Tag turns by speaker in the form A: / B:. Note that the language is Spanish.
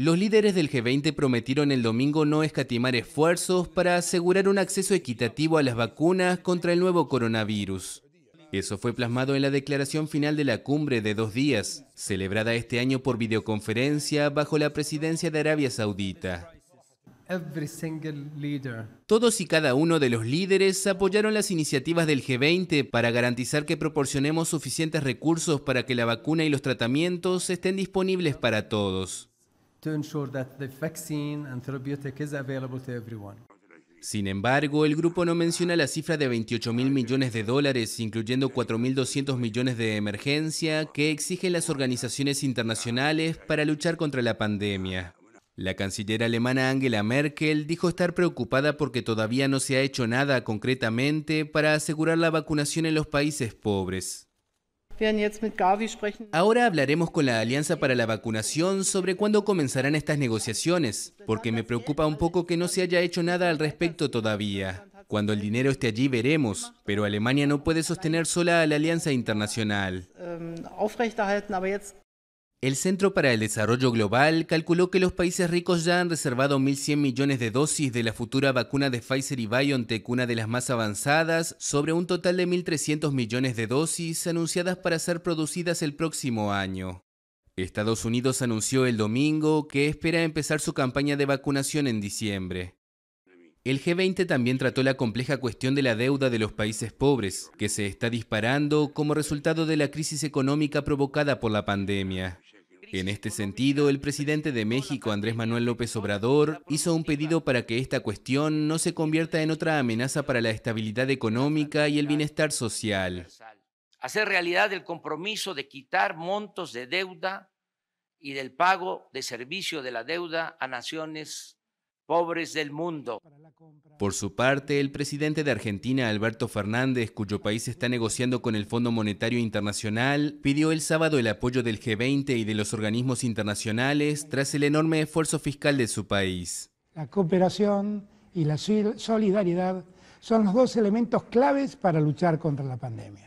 A: Los líderes del G20 prometieron el domingo no escatimar esfuerzos para asegurar un acceso equitativo a las vacunas contra el nuevo coronavirus. Eso fue plasmado en la declaración final de la cumbre de dos días, celebrada este año por videoconferencia bajo la presidencia de Arabia Saudita. Todos y cada uno de los líderes apoyaron las iniciativas del G20 para garantizar que proporcionemos suficientes recursos para que la vacuna y los tratamientos estén disponibles para todos. Sin embargo, el grupo no menciona la cifra de 28 mil millones de dólares, incluyendo 4.200 millones de emergencia, que exigen las organizaciones internacionales para luchar contra la pandemia. La canciller alemana Angela Merkel dijo estar preocupada porque todavía no se ha hecho nada concretamente para asegurar la vacunación en los países pobres. Ahora hablaremos con la Alianza para la Vacunación sobre cuándo comenzarán estas negociaciones, porque me preocupa un poco que no se haya hecho nada al respecto todavía. Cuando el dinero esté allí veremos, pero Alemania no puede sostener sola a la alianza internacional. Ähm, el Centro para el Desarrollo Global calculó que los países ricos ya han reservado 1.100 millones de dosis de la futura vacuna de Pfizer y BioNTech, una de las más avanzadas, sobre un total de 1.300 millones de dosis anunciadas para ser producidas el próximo año. Estados Unidos anunció el domingo que espera empezar su campaña de vacunación en diciembre. El G20 también trató la compleja cuestión de la deuda de los países pobres, que se está disparando como resultado de la crisis económica provocada por la pandemia. En este sentido, el presidente de México, Andrés Manuel López Obrador, hizo un pedido para que esta cuestión no se convierta en otra amenaza para la estabilidad económica y el bienestar social. Hacer realidad el compromiso de quitar montos de deuda y del pago de servicio de la deuda a naciones pobres del mundo. Por su parte, el presidente de Argentina, Alberto Fernández, cuyo país está negociando con el Fondo Monetario Internacional, pidió el sábado el apoyo del G20 y de los organismos internacionales tras el enorme esfuerzo fiscal de su país. La cooperación y la solidaridad son los dos elementos claves para luchar contra la pandemia.